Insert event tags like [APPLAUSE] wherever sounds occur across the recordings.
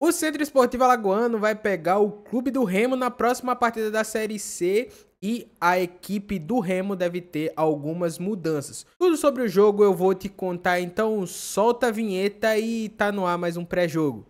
O Centro Esportivo Alagoano vai pegar o Clube do Remo na próxima partida da Série C e a equipe do Remo deve ter algumas mudanças. Tudo sobre o jogo eu vou te contar, então solta a vinheta e tá no ar mais um pré-jogo.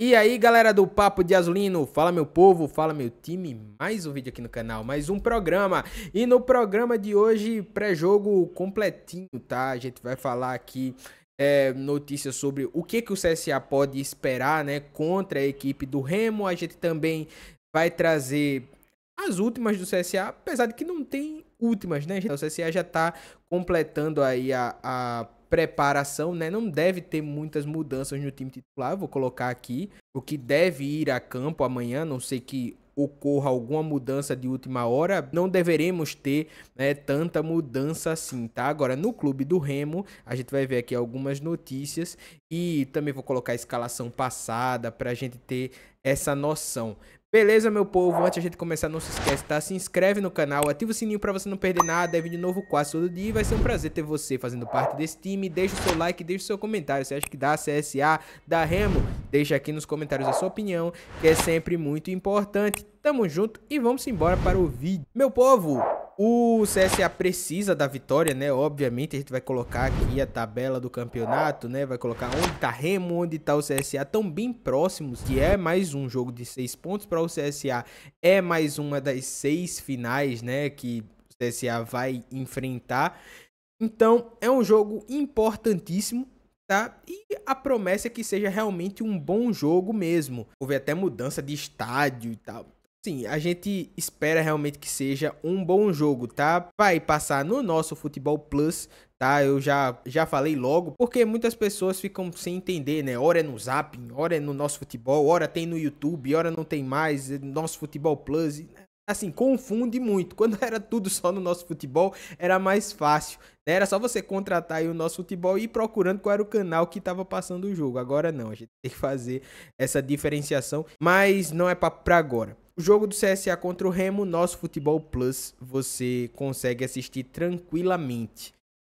E aí galera do Papo de Azulino, fala meu povo, fala meu time, mais um vídeo aqui no canal, mais um programa. E no programa de hoje, pré-jogo completinho, tá? A gente vai falar aqui é, notícias sobre o que, que o CSA pode esperar, né? Contra a equipe do Remo, a gente também vai trazer as últimas do CSA, apesar de que não tem últimas, né? O CSA já tá completando aí a, a preparação, né? Não deve ter muitas mudanças no time titular. Eu vou colocar aqui o que deve ir a campo amanhã, não sei que ocorra alguma mudança de última hora, não deveremos ter né, tanta mudança assim, tá? Agora, no clube do Remo, a gente vai ver aqui algumas notícias e também vou colocar a escalação passada para a gente ter essa noção. Beleza, meu povo? Antes de a gente começar, não se esquece, tá? Se inscreve no canal, ativa o sininho pra você não perder nada. É vídeo novo quase todo dia e vai ser um prazer ter você fazendo parte desse time. Deixa o seu like, deixa o seu comentário. Você acha que dá CSA, dá Remo? Deixa aqui nos comentários a sua opinião, que é sempre muito importante. Tamo junto e vamos embora para o vídeo. Meu povo, o CSA precisa da vitória, né? Obviamente, a gente vai colocar aqui a tabela do campeonato, né? Vai colocar onde tá Remo, onde tá o CSA, tão bem próximos, que é mais um jogo de seis pontos para o CSA. É mais uma das seis finais, né? Que o CSA vai enfrentar. Então, é um jogo importantíssimo tá? E a promessa é que seja realmente um bom jogo mesmo. Houve até mudança de estádio e tal. Sim, a gente espera realmente que seja um bom jogo, tá? Vai passar no nosso Futebol Plus, tá? Eu já, já falei logo, porque muitas pessoas ficam sem entender, né? Ora é no Zap, ora é no nosso futebol, ora tem no YouTube, ora não tem mais, é nosso Futebol Plus. Né? assim, confunde muito. [LAUGHS] Quando era tudo só no nosso futebol, era mais fácil. Né? Era só você contratar o nosso futebol e ir procurando qual era o canal que estava passando o jogo. Agora não, a gente tem que fazer essa diferenciação, mas não é para agora. O jogo do CSA contra o Remo, nosso Futebol Plus, você consegue assistir tranquilamente.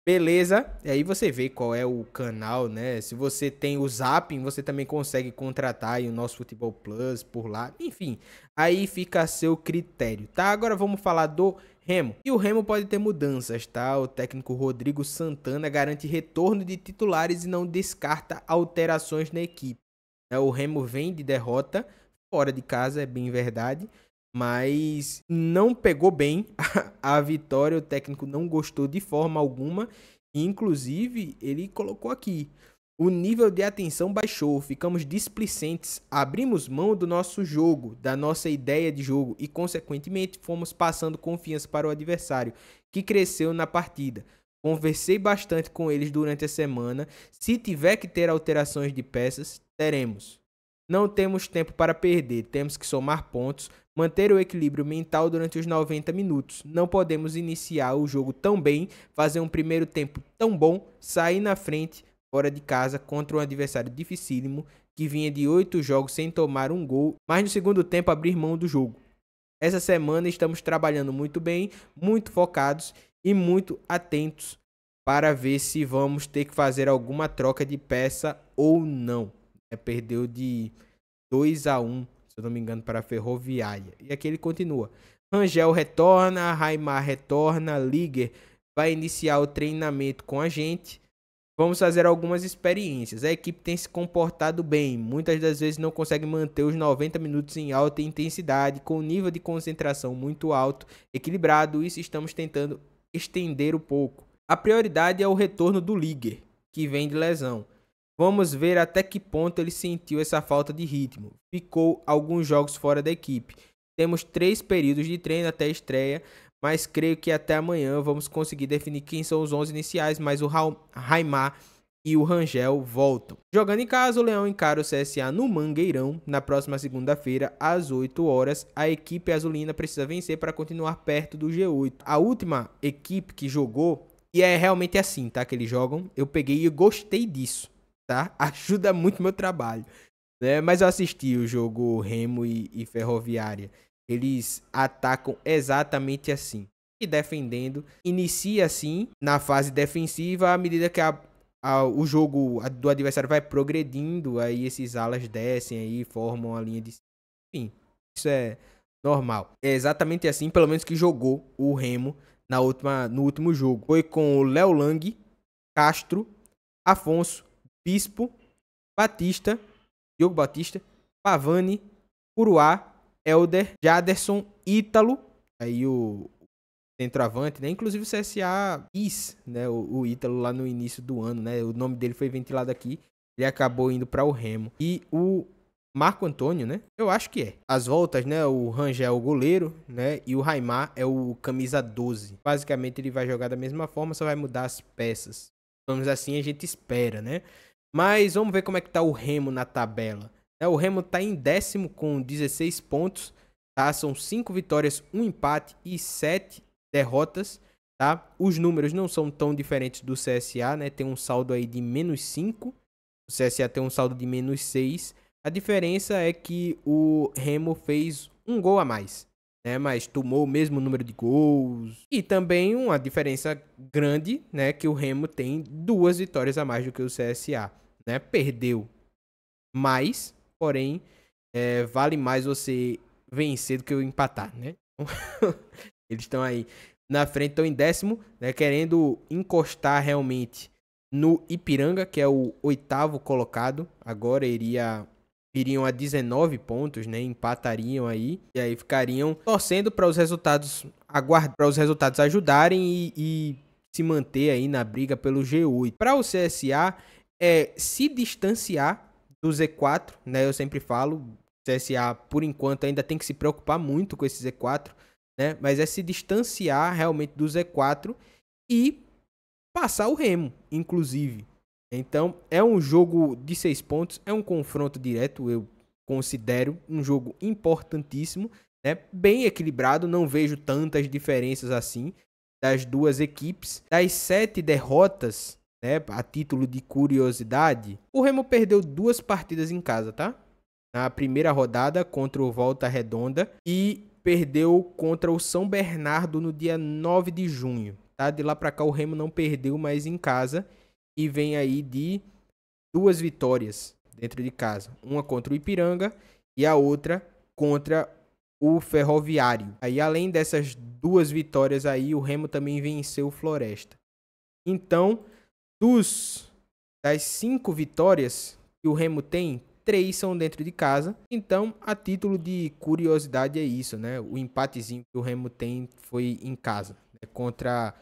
Beleza? E aí você vê qual é o canal, né? Se você tem o Zap, você também consegue contratar o nosso Futebol Plus por lá. Enfim, aí fica a seu critério, tá? Agora vamos falar do Remo. E o Remo pode ter mudanças, tá? O técnico Rodrigo Santana garante retorno de titulares e não descarta alterações na equipe. É, o Remo vem de derrota, fora de casa, é bem verdade mas não pegou bem [LAUGHS] a, vitória. O técnico não gostou de forma alguma. Inclusive, ele colocou aqui: o nível de atenção baixou, ficamos displicentes, abrimos mão do nosso jogo, da nossa ideia de jogo e, consequentemente, fomos passando confiança para o adversário, que cresceu na partida. Conversei bastante com eles durante a semana. Se tiver que ter alterações de peças, teremos. Não temos tempo para perder, temos que somar pontos, manter o equilíbrio mental durante os 90 minutos. Não podemos iniciar o jogo tão bem, fazer um primeiro tempo tão bom, sair na frente fora de casa contra um adversário dificílimo que vinha de 8 jogos sem tomar um gol, mas no segundo tempo abrir mão do jogo. Essa semana estamos trabalhando muito bem, muito focados e muito atentos para ver se vamos ter que fazer alguma troca de peça ou não. É, perdeu de 2 a 1 se eu não me engano, para a Ferroviária. E aqui ele continua. Rangel retorna, Raimar retorna, Liger vai iniciar o treinamento com a gente. Vamos fazer algumas experiências. A equipe tem se comportado bem, muitas das vezes não consegue manter os 90 minutos em alta intensidade, com um nível de concentração muito alto, equilibrado, isso estamos tentando estender um pouco. A prioridade é o retorno do Liger, que vem de lesão. Vamos ver até que ponto ele sentiu essa falta de ritmo. Ficou alguns jogos fora da equipe. Temos três períodos de treino até a estreia, mas creio que até amanhã vamos conseguir definir quem são os 11 iniciais, mas o Raimar e o Rangel voltam. Jogando em casa, o Leão encara o CSA no Mangueirão na próxima segunda-feira, às 8 horas. A equipe azulina precisa vencer para continuar perto do G8. A última equipe que jogou, e é realmente assim, tá? Que eles jogam, eu peguei e gostei disso tá? [LAUGHS] Ajuda muito meu trabalho. Né? Mas eu assisti o jogo Remo e, e Ferroviária. Eles atacam exatamente assim. E defendendo, inicia assim na fase defensiva à medida que a, a, o jogo do adversário vai progredindo. Aí esses alas descem aí, formam a linha de. Enfim, isso é normal. É exatamente assim, pelo menos que jogou o Remo na última, no último jogo. Foi com o Léo Lang, Castro, Afonso, Bispo, Batista, Diogo Batista, Pavani, Curuá, Elder, Jaderson, Ítalo, aí o centroavante, né? Inclusive o CSA quis, né? O, o Ítalo lá no início do ano, né? O nome dele foi ventilado aqui. Ele acabou indo para o Remo. E o Marco Antônio, né? Eu acho que é. As voltas, né? O Rangel é o goleiro, né? E o Raimar é o camisa 12. Basicamente ele vai jogar da mesma forma, só vai mudar as peças. Vamos assim, a gente espera, né? Mas vamos ver como é que tá o Remo na tabela. É, o Remo tá em décimo com 16 pontos, tá? São 5 vitórias, 1 um empate e 7 derrotas, tá? Os números não são tão diferentes do CSA, né? Tem um saldo aí de menos 5, o CSA tem um saldo de menos 6. A diferença é que o Remo fez um gol a mais, né? Mas tomou o mesmo número de gols. E também uma diferença grande, né? Que o Remo tem duas vitórias a mais do que o CSA né? Perdeu. Mas, porém, é, vale mais você vencer do que empatar, né? [LAUGHS] Eles estão aí na frente, estão em décimo, né? Querendo encostar realmente no Ipiranga, que é o oitavo colocado. Agora iria iriam a 19 pontos, né? Empatariam aí e aí ficariam torcendo para os resultados aguardar para os resultados ajudarem e, e, se manter aí na briga pelo G8. Para o CSA é se distanciar do Z4, né? Eu sempre falo, CSA por enquanto ainda tem que se preocupar muito com esse Z4, né? Mas é se distanciar realmente do Z4 e passar o Remo, inclusive. Então, é um jogo de seis pontos, é um confronto direto, eu considero um jogo importantíssimo, né? Bem equilibrado, não vejo tantas diferenças assim das duas equipes. Das sete derrotas, né, a título de curiosidade, o Remo perdeu duas partidas em casa, tá? Na primeira rodada contra o Volta Redonda e perdeu contra o São Bernardo no dia 9 de junho, tá? De lá para cá o Remo não perdeu mais em casa e vem aí de duas vitórias dentro de casa, uma contra o Ipiranga e a outra contra o Ferroviário. Aí além dessas duas vitórias aí, o Remo também venceu o Floresta. Então, dos das cinco vitórias que o Remo tem, três são dentro de casa. Então, a título de curiosidade é isso, né? O empatezinho que o Remo tem foi em casa, né? contra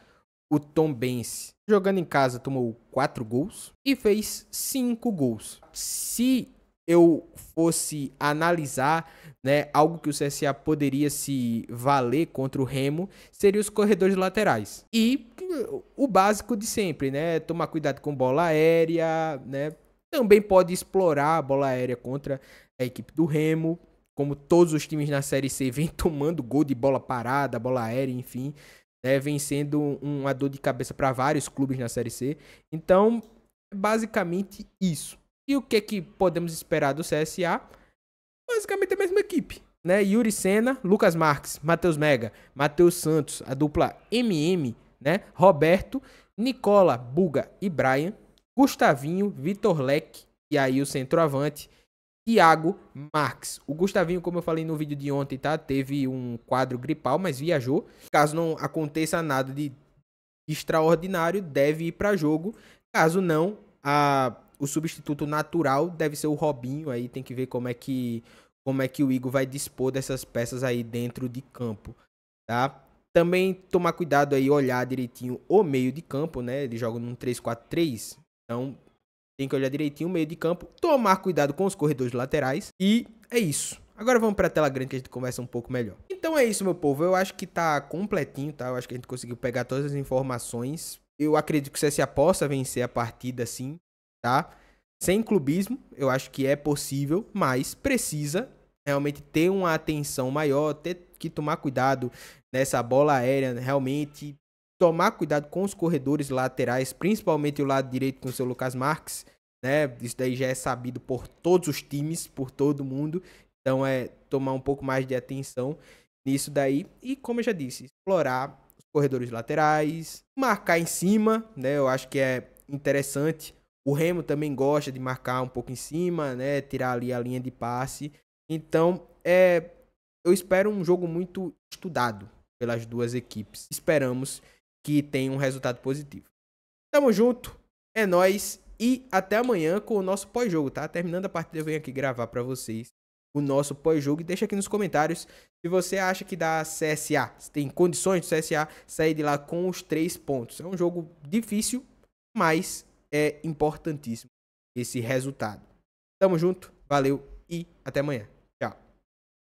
o Tombense. Jogando em casa, tomou quatro gols e fez cinco gols. Se eu fosse analisar, né, algo que o CSA poderia se valer contra o Remo, seria os corredores laterais. E o básico de sempre, né, tomar cuidado com bola aérea, né? Também pode explorar a bola aérea contra a equipe do Remo, como todos os times na Série C vêm [LAUGHS] tomando gol de bola parada, bola aérea, enfim, né, vem sendo uma dor de cabeça para vários clubes na Série C. Então, basicamente isso. E o que, que podemos esperar do CSA? Basicamente a mesma equipe. Né? Yuri Senna, Lucas Marques, Matheus Mega, Matheus Santos, a dupla MM, né? Roberto, Nicola, Buga e Brian, Gustavinho, Vitor Leque e aí o centroavante, Thiago Marques. O Gustavinho, como eu falei no vídeo de ontem, tá? Teve um quadro gripal, mas viajou. Caso não aconteça nada de extraordinário, deve ir para jogo. Caso não, a o substituto natural deve ser o Robinho, aí tem que ver como é que como é que o Igor vai dispor dessas peças aí dentro de campo, tá? Também tomar cuidado aí, olhar direitinho o meio de campo, né? Ele joga num 3-4-3, então tem que olhar direitinho o meio de campo, tomar cuidado com os corredores laterais e é isso. Agora vamos para a tela grande que a gente conversa um pouco melhor. Então é isso, meu povo. Eu acho que tá completinho, tá? Eu acho que a gente conseguiu pegar todas as informações. Eu acredito que o CSA possa vencer a partida, sim tá? Sem clubismo, eu acho que é possível, mas precisa realmente ter uma atenção maior, ter que tomar cuidado nessa bola aérea, realmente tomar cuidado com os corredores laterais, principalmente o lado direito com o seu Lucas Marques, né? Isso daí já é sabido por todos os times, por todo mundo. Então é tomar um pouco mais de atenção nisso daí e como eu já disse, explorar os corredores laterais, marcar em cima, né? Eu acho que é interessante o Remo também gosta de marcar um pouco em cima, né? Tirar ali a linha de passe. Então, é, eu espero um jogo muito estudado pelas duas equipes. Esperamos que tenha um resultado positivo. Tamo junto, é nós e até amanhã com o nosso pós-jogo, tá? Terminando a partida, eu venho aqui gravar para vocês o nosso pós-jogo e deixa aqui nos comentários se você acha que dá CSA, se tem condições do CSA sair de lá com os três pontos. É um jogo difícil, mas é importantíssimo esse resultado. Tamo junto, valeu e até amanhã.